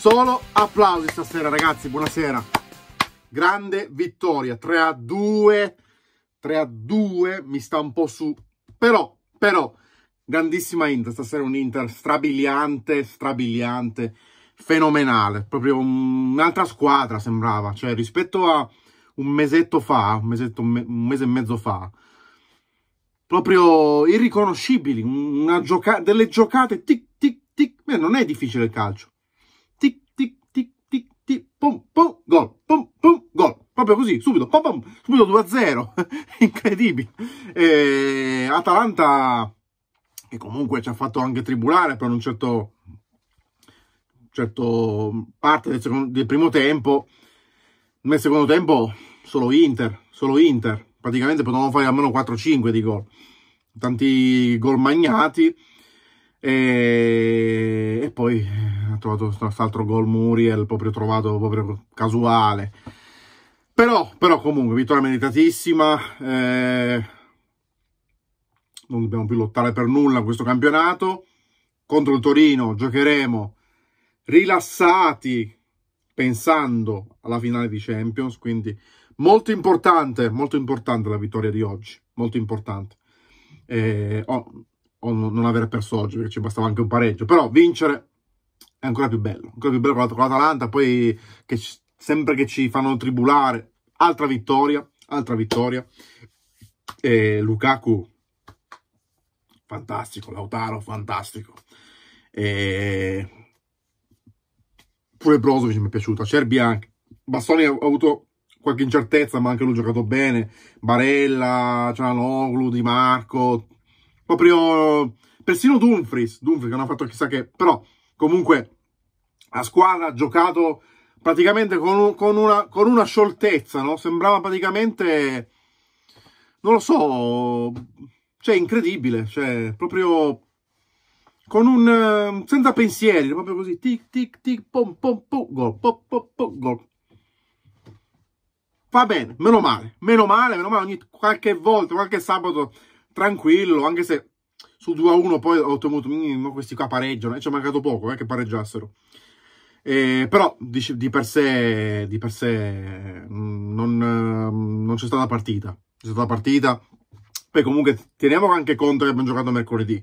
solo applausi stasera ragazzi, buonasera. Grande vittoria, 3 a 2, 3 a 2, mi sta un po' su, però, però, grandissima Inter, stasera un Inter strabiliante, strabiliante, fenomenale, proprio un'altra squadra sembrava, cioè rispetto a un mesetto fa, un, mesetto, un mese e mezzo fa, proprio irriconoscibili, gioca delle giocate tic tic tic, Beh, non è difficile il calcio, pum, pum, gol, pum, pum, gol. Proprio così, subito, pum, pum, subito 2-0. Incredibile. E Atalanta, che comunque ci ha fatto anche tribulare per un certo, certo parte del, secondo, del primo tempo. Nel secondo tempo solo Inter, solo Inter. Praticamente potevamo fare almeno 4-5 di gol. Tanti gol magnati e, e poi eh, ha trovato quest'altro gol Muriel proprio trovato proprio casuale però, però comunque vittoria meritatissima eh, non dobbiamo più lottare per nulla in questo campionato contro il Torino giocheremo rilassati pensando alla finale di Champions quindi molto importante molto importante la vittoria di oggi molto importante eh, oh, o non aver perso oggi, perché ci bastava anche un pareggio, però vincere è ancora più bello, ancora più bello con l'Atalanta, poi che sempre che ci fanno tribulare, altra vittoria, altra vittoria, e Lukaku, fantastico, Lautaro, fantastico, e pure Brozovic mi è piaciuto, Cerbi anche, Bastoni ha avuto qualche incertezza, ma anche lui ha giocato bene, Barella, Cianoglu, Di Marco, proprio persino Dumfries, Dumfries che non ha fatto chissà che, però comunque la squadra ha giocato praticamente con, con, una, con una, scioltezza, no? sembrava praticamente, non lo so, cioè incredibile, cioè proprio con un senza pensieri, proprio così, tic tic tic, pom pom pom, gol, pom pom pom, gol. Va bene, meno male, meno male, meno male, ogni qualche volta, qualche sabato tranquillo, anche se su 2-1 poi ho temuto, mmm, questi qua pareggiano, e ci è mancato poco eh, che pareggiassero. Eh, però di, di, per sé, di per sé mm, non, mm, non c'è stata partita. C'è stata partita. Poi comunque teniamo anche conto che abbiamo giocato mercoledì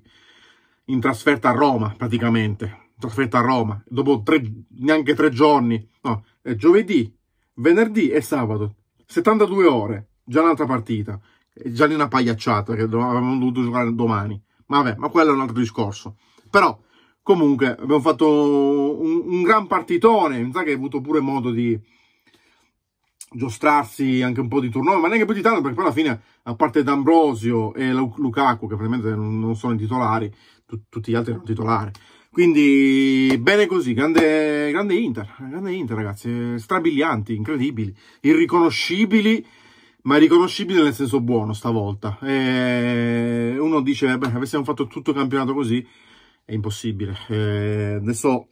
in trasferta a Roma praticamente. in Trasferta a Roma dopo tre, neanche tre giorni, no, giovedì, venerdì e sabato, 72 ore, già un'altra partita è già lì una pagliacciata che avremmo dovuto giocare domani. Ma vabbè, ma quello è un altro discorso. Però, comunque, abbiamo fatto un, un gran partitone. Mi sa che ha avuto pure modo di giostrarsi anche un po' di turno, ma neanche più di tanto, perché poi alla fine, a parte D'Ambrosio e Lukaku, che praticamente non sono i titolari, tu, tutti gli altri erano titolari. Quindi bene così, grande, grande Inter, grande Inter ragazzi, eh, strabilianti, incredibili, irriconoscibili ma è riconoscibile nel senso buono stavolta. E uno dice, beh, avessimo fatto tutto il campionato così, è impossibile. E adesso,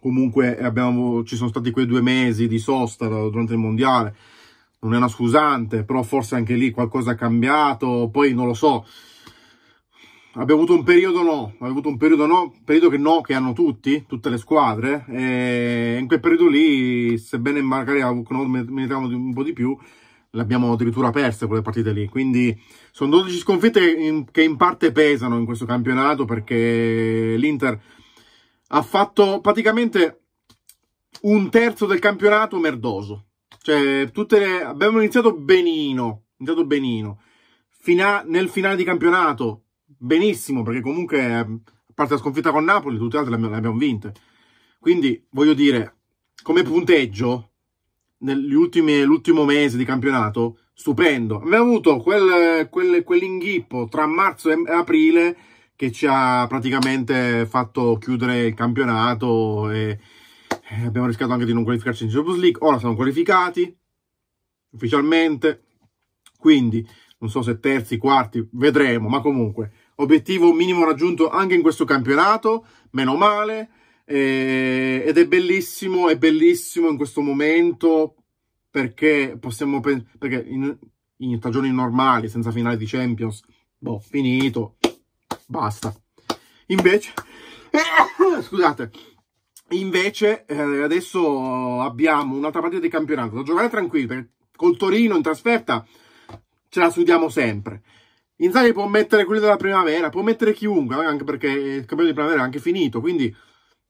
comunque, abbiamo, ci sono stati quei due mesi di sosta durante il Mondiale, non è una scusante, però forse anche lì qualcosa ha cambiato, poi non lo so. Abbiamo avuto un periodo no, abbiamo avuto un periodo no, periodo che no, che hanno tutti, tutte le squadre, e in quel periodo lì, sebbene magari eh, meritavano un po' di più, le abbiamo addirittura perse quelle partite lì, quindi sono 12 sconfitte in, che in parte pesano in questo campionato perché l'Inter ha fatto praticamente un terzo del campionato merdoso. Cioè, le, abbiamo iniziato benino, iniziato benino. Fina, nel finale di campionato, benissimo, perché comunque, a parte la sconfitta con Napoli, tutte le altre le abbiamo vinte. Quindi, voglio dire, come punteggio, nell'ultimo mese di campionato, stupendo. Abbiamo avuto quel, quel, quell'inghippo tra marzo e aprile che ci ha praticamente fatto chiudere il campionato e eh, abbiamo rischiato anche di non qualificarci in Champions League. Ora siamo qualificati ufficialmente, quindi non so se terzi, quarti, vedremo, ma comunque obiettivo minimo raggiunto anche in questo campionato, meno male. E, eh, ed è bellissimo, è bellissimo in questo momento perché possiamo perché in, in stagioni normali, senza finale di Champions, boh, finito, basta. Invece, scusate, invece eh, adesso abbiamo un'altra partita di campionato da giocare tranquilli, perché col Torino in trasferta ce la sudiamo sempre. Inzaghi può mettere quelli della primavera, può mettere chiunque, anche perché il campionato di primavera è anche finito, quindi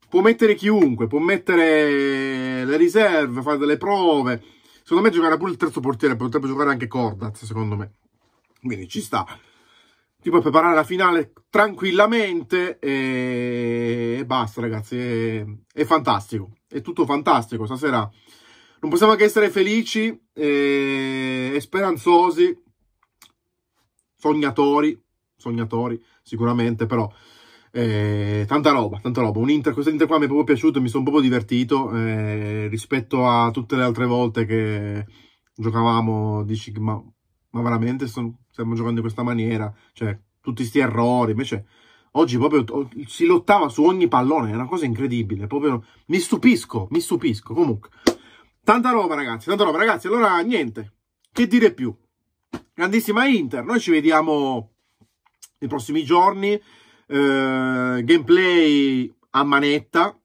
può mettere chiunque, può mettere le riserve, fare delle prove. Secondo me giocare pure il terzo portiere, potrebbe giocare anche Cordaz, secondo me. Quindi ci sta. Ti puoi preparare la finale tranquillamente e, basta ragazzi, è... è fantastico, è tutto fantastico. Stasera non possiamo che essere felici e, e speranzosi, sognatori, sognatori sicuramente, però eh, tanta roba, tanta roba. Un Inter, questo Inter qua mi è proprio piaciuto, mi sono proprio divertito eh, rispetto a tutte le altre volte che giocavamo. Dici, ma, ma veramente sono, stiamo giocando in questa maniera? Cioè, tutti questi errori. Invece, oggi proprio si lottava su ogni pallone, è una cosa incredibile. Proprio mi stupisco, mi stupisco. Comunque, tanta roba, ragazzi, tanta roba, ragazzi. Allora, niente, che dire più. Grandissima Inter, noi ci vediamo nei prossimi giorni eh, gameplay a manetta,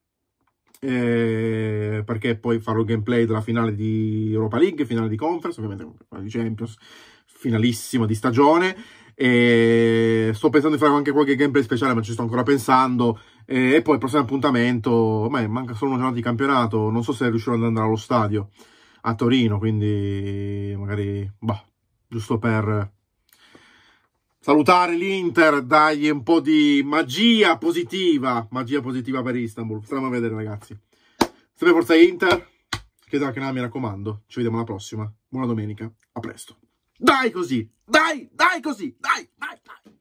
eh, perché poi farò il gameplay della finale di Europa League, finale di Conference, ovviamente di Champions, finalissima di stagione. E sto pensando di fare anche qualche gameplay speciale, ma ci sto ancora pensando. E poi il prossimo appuntamento, beh, manca solo una giornata di campionato, non so se riuscirò ad andare allo stadio a Torino, quindi magari, bah, giusto per salutare l'Inter, dargli un po' di magia positiva, magia positiva per Istanbul. Stiamo a vedere ragazzi. Sempre forza Inter, iscrivetevi al canale mi raccomando, ci vediamo alla prossima, buona domenica, a presto. Dai così, dai, dai così, dai, dai, dai.